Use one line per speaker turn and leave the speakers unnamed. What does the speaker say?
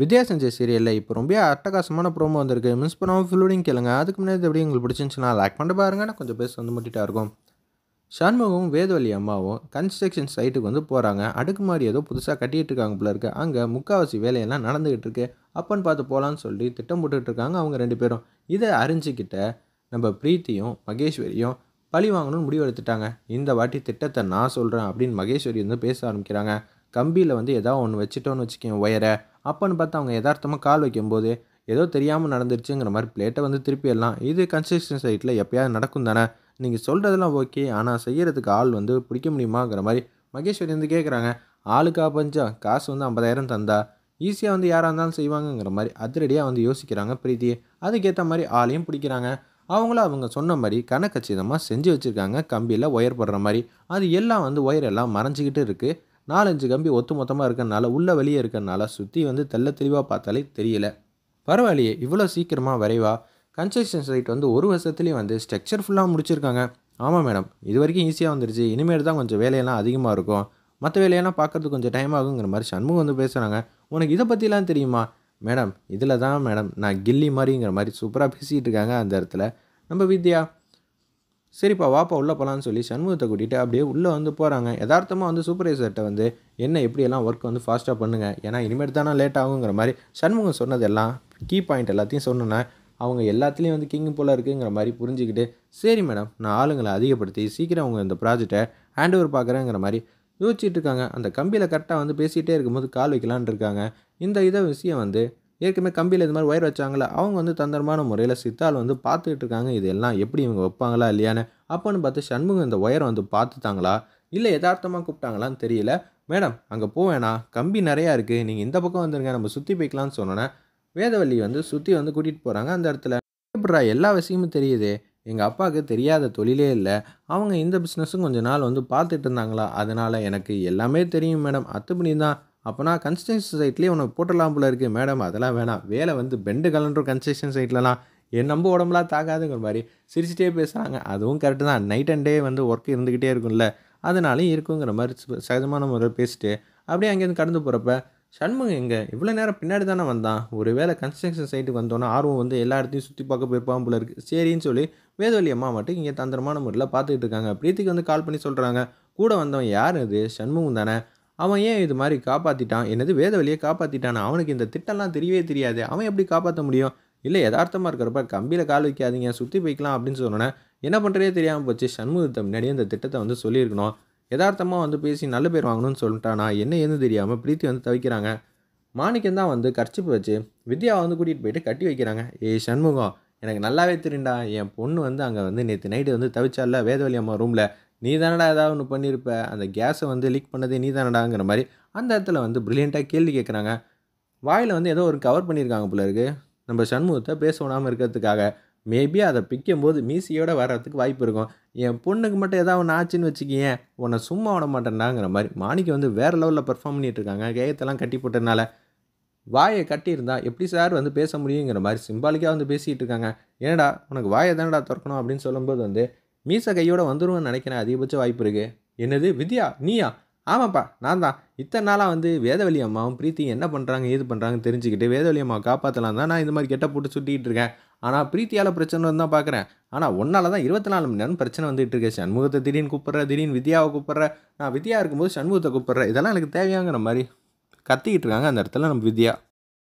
வித்யா சஞ்சய் சீரியலில் இப்போ ரொம்ப அட்டகாசமான ப்ரோமோ வந்திருக்கு மிஸ் பண்ணாமல் ஃபுல்லோடிங் கேளுங்க அதுக்கு முன்னாடி எப்படி உங்களுக்கு பிடிச்சிருந்துச்சுன்னா லைக் பண்ணி பாருங்க நான் கொஞ்சம் பேச வந்து முட்டிட்டா இருக்கும் சண்முகம் வேதவழி அம்மாவும் கன்ஸ்ட்ரக்ஷன் சைட்டுக்கு வந்து போகிறாங்க அடுக்கு மாதிரி ஏதோ புதுசாக கட்டிகிட்டு இருக்காங்க போல இருக்குது அங்கே முக்காவாசி வேலையெல்லாம் நடந்துக்கிட்டு இருக்கு அப்பன்னு பார்த்து போகலான்னு சொல்லி திட்டம் போட்டுக்கிட்டு இருக்காங்க அவங்க ரெண்டு பேரும் இதை அறிஞ்சிக்கிட்ட நம்ம பிரீத்தியும் மகேஸ்வரியும் பழி வாங்கணும்னு முடிவு எடுத்துட்டாங்க இந்த வாட்டி திட்டத்தை நான் சொல்கிறேன் அப்படின்னு மகேஸ்வரி வந்து பேச ஆரம்பிக்கிறாங்க கம்பியில் வந்து ஏதாவது ஒன்று வச்சுட்டோன்னு வச்சுக்கேன் ஒயரை அப்போன்னு பார்த்தா அவங்க யதார்த்தமாக கால் வைக்கும்போது ஏதோ தெரியாமல் நடந்துருச்சுங்கிற மாதிரி பிளேட்டை வந்து திருப்பி எல்லாம் இது கன்ஸ்ட்ரக்ஷன் சைட்டில் எப்போயாவது நடக்கும் தானே நீங்கள் சொல்கிறதெல்லாம் ஓகே ஆனால் செய்கிறதுக்கு ஆள் வந்து பிடிக்க முடியுமாங்கிற மாதிரி மகேஸ்வரி வந்து கேட்குறாங்க ஆளுக்கா பஞ்சம் காசு வந்து ஐம்பதாயிரம் தந்தா ஈஸியாக வந்து யாராக இருந்தாலும் செய்வாங்கங்கிற மாதிரி அதிரடியாக வந்து யோசிக்கிறாங்க பிரீத்தி அதுக்கேற்ற மாதிரி ஆளையும் பிடிக்கிறாங்க அவங்களும் அவங்க சொன்ன மாதிரி கணக்கச்சிதமாக செஞ்சு வச்சுருக்காங்க கம்பியில் ஒயர் போடுற மாதிரி அது எல்லாம் வந்து ஒயர் எல்லாம் மறைஞ்சிக்கிட்டு இருக்குது நாலஞ்சு கம்பி ஒத்து மொத்தமாக இருக்கிறனால உள்ள வழியே இருக்கிறனால சுற்றி வந்து தெல்ல தெளிவாக பார்த்தாலே தெரியல பரவாயில்லையே இவ்வளோ சீக்கிரமாக வரைவா கன்ஸ்ட்ரக்ஷன் சைட் வந்து ஒரு வருஷத்துலேயும் வந்து ஸ்ட்ரக்சர் ஃபுல்லாக முடிச்சிருக்காங்க ஆமாம் மேடம் இது வரைக்கும் ஈஸியாக வந்துருச்சு இனிமேல் தான் கொஞ்சம் வேலையெல்லாம் அதிகமாக இருக்கும் மற்ற வேலையெல்லாம் பார்க்குறதுக்கு கொஞ்சம் டைம் ஆகுங்கிற மாதிரி சண்முகம் வந்து பேசுகிறாங்க உனக்கு இதை பற்றிலாம் தெரியுமா மேடம் இதில் தான் மேடம் நான் கில்லி மாதிரிங்கிற மாதிரி சூப்பராக பேசிகிட்டு இருக்காங்க அந்த இடத்துல நம்ம வித்யா சரிப்பா வாப்பா உள்ளே போகலான்னு சொல்லி சண்முகத்தை கூட்டிகிட்டு அப்படியே உள்ளே வந்து போகிறாங்க யதார்த்தமாக வந்து சூப்பர்வைசர்கிட்ட வந்து என்ன எப்படியெல்லாம் ஒர்க் வந்து ஃபாஸ்ட்டாக பண்ணுங்கள் ஏன்னா இனிமேட்டு தானே லேட் ஆகுங்கிற மாதிரி சண்முகம் சொன்னதெல்லாம் கீ பாயிண்ட் எல்லாத்தையும் சொன்னேன்னா அவங்க எல்லாத்துலேயும் வந்து கிங் போல் இருக்குங்கிற மாதிரி புரிஞ்சுக்கிட்டு சரி மேடம் நான் ஆளுங்களை அதிகப்படுத்தி சீக்கிரம் அவங்க இந்த ப்ராஜெக்டை ஹேண்ட் ஓவர் பார்க்குறேங்கிற மாதிரி யோசிச்சுட்டு இருக்காங்க அந்த கம்பியில் கரெக்டாக வந்து பேசிகிட்டே இருக்கும்போது கால் வைக்கலான் இருக்காங்க இந்த இதை விஷயம் வந்து ஏற்கனவே கம்பியில் இது மாதிரி ஒயர் வச்சாங்களே அவங்க வந்து தந்திரமான முறையில் சித்தால் வந்து பார்த்துக்கிட்டு இருக்காங்க இதெல்லாம் எப்படி இவங்க வைப்பாங்களா இல்லையான்னு அப்போன்னு பார்த்து சண்முகம் இந்த ஒயரை வந்து பார்த்துட்டாங்களா இல்லை யதார்த்தமாக கூப்பிட்டாங்களான்னு தெரியல மேடம் அங்கே போவேணா கம்பி நிறையா இருக்குது நீங்கள் இந்த பக்கம் வந்துருங்க நம்ம சுற்றி போய்க்கலாம்னு சொன்னோன்னே வேதவள்ளி வந்து சுற்றி வந்து கூட்டிகிட்டு போகிறாங்க அந்த இடத்துல எப்படா எல்லா விஷயமும் தெரியுது எங்கள் அப்பாவுக்கு தெரியாத தொழிலே இல்லை அவங்க இந்த பிஸ்னஸும் கொஞ்ச நாள் வந்து பார்த்துட்டு இருந்தாங்களா அதனால் எனக்கு எல்லாமே தெரியும் மேடம் அத்துப்படி தான் அப்போனா கன்ஸ்ட்ரக்ஷன் சைட்லேயே உனக்கு போட்டலாம் போல இருக்குது மேடம் அதெல்லாம் வேணாம் வேலை வந்து பெண்டு கலன்ற கன்ஸ்ட்ரக்ஷன் சைட்லலாம் என் நம்ப உடம்புலாம் தாக்காதுங்கிற மாதிரி சிரிச்சிட்டே பேசுகிறாங்க அதுவும் கரெக்டு தான் நைட் அண்ட் டே வந்து ஒர்க் இருந்துக்கிட்டே இருக்கும்ல அதனாலையும் இருக்குங்கிற மாதிரி சகஜமான முறையில் பேசிட்டு அப்படியே அங்கேருந்து கடந்து போகிறப்ப சண்முகம் எங்கே இவ்வளோ நேரம் பின்னாடி தானே வந்தான் ஒரு வேலை கன்ஸ்ட்ரக்ஷன் சைட்டுக்கு வந்தோன்னா ஆர்வம் வந்து எல்லா இடத்தையும் சுற்றி பார்க்க போயிருப்பான் போல இருக்குது சரின்னு சொல்லி வேதவழி அம்மா மட்டும் இங்கே தந்திரமான முறையில் பார்த்துக்கிட்டு இருக்காங்க பிரீத்திக்கு வந்து கால் பண்ணி சொல்கிறாங்க கூட வந்தவன் யார் அது சண்முகம் தானே அவன் ஏன் இது மாதிரி காப்பாற்றிட்டான் என்னது வேத வழியை காப்பாற்றிட்டான் அவனுக்கு இந்த திட்டம்லாம் தெரியவே தெரியாது அவன் எப்படி காப்பாற்ற முடியும் இல்லை யதார்த்தமாக இருக்கிறப்ப கம்பியில் கால் வைக்காதீங்க சுற்றி போய்க்கலாம் அப்படின்னு சொன்னோன்னே என்ன பண்ணுறதே தெரியாமல் போச்சு சண்முகத்தை முன்னாடியே இந்த திட்டத்தை வந்து சொல்லியிருக்கணும் யதார்த்தமாக வந்து பேசி நல்ல பேர் வாங்கணும்னு சொல்லிட்டானா என்ன ஏதுன்னு தெரியாமல் பிரீத்தி வந்து தவிக்கிறாங்க மாணிக்கம் தான் வந்து கர்ச்சிப்பு வச்சு வித்யாவை வந்து கூட்டிகிட்டு போயிட்டு கட்டி வைக்கிறாங்க ஏய் சண்முகம் எனக்கு நல்லாவே தெரியுண்டா என் பொண்ணு வந்து அங்கே வந்து நேற்று நைட்டு வந்து தவிச்சால வேதவழி அம்மா ரூமில் நீ தானடா ஏதாவது ஒன்று பண்ணியிருப்ப அந்த கேஸை வந்து லீக் பண்ணதே நீ தானடாங்கிற மாதிரி அந்த இடத்துல வந்து ப்ரில்லியண்ட்டாக கேள்வி கேட்குறாங்க வாயில் வந்து ஏதோ ஒரு கவர் பண்ணியிருக்காங்க போல நம்ம சண்முகத்தை பேச விடாமல் இருக்கிறதுக்காக மேபி அதை பிக்கும் போது மீசியோட வர்றதுக்கு வாய்ப்பு இருக்கும் என் பொண்ணுக்கு மட்டும் ஏதாவது ஒன்று ஆச்சுன்னு வச்சுக்கியேன் உன்னை சும்மா விட மாட்டேன்டாங்கிற மாதிரி மாணிக்கு வந்து வேறு லெவலில் பர்ஃபார்ம் பண்ணிகிட்டு இருக்காங்க கேயத்தெல்லாம் கட்டி போட்டதுனால வாயை கட்டியிருந்தா எப்படி சார் வந்து பேச முடியுங்கிற மாதிரி சிம்பாலிக்காக வந்து பேசிகிட்டு இருக்காங்க ஏன்னடா உனக்கு வாயை தானடா திறக்கணும் அப்படின்னு சொல்லும்போது வந்து மீச கையோட வந்துடுவேன்னு நினைக்கிறேன் அதிகபட்ச வாய்ப்பு இருக்குது என்னது வித்யா நீயா ஆமாப்பா நான் தான் இத்தனை நாளாக வந்து வேதவழி அம்மாவும் பிரீத்தி என்ன பண்ணுறாங்க ஏது பண்ணுறாங்கன்னு தெரிஞ்சுக்கிட்டு வேதவழி அம்மா காப்பாற்றலாம் தான் நான் இந்த மாதிரி கெட்ட போட்டு சுட்டிகிட்டு இருக்கேன் ஆனால் பிரீத்தியால் பிரச்சனை தான் பார்க்குறேன் ஆனால் ஒன்றால் தான் இருபத்தி நாலு மணி நேரம் பிரச்சனை வந்துட்டு இருக்கேன் சண்முகத்தை திடீர்னு கூப்பிட்ற திடீர்னு வித்யாவை கூப்பிட்ற நான் வித்யா இருக்கும்போது சண்முகத்தை கூப்பிட்றேன் இதெல்லாம் எனக்கு தேவையாங்கிற மாதிரி கத்திக்கிட்டு இருக்காங்க அந்த இடத்துல நம்ம வித்யா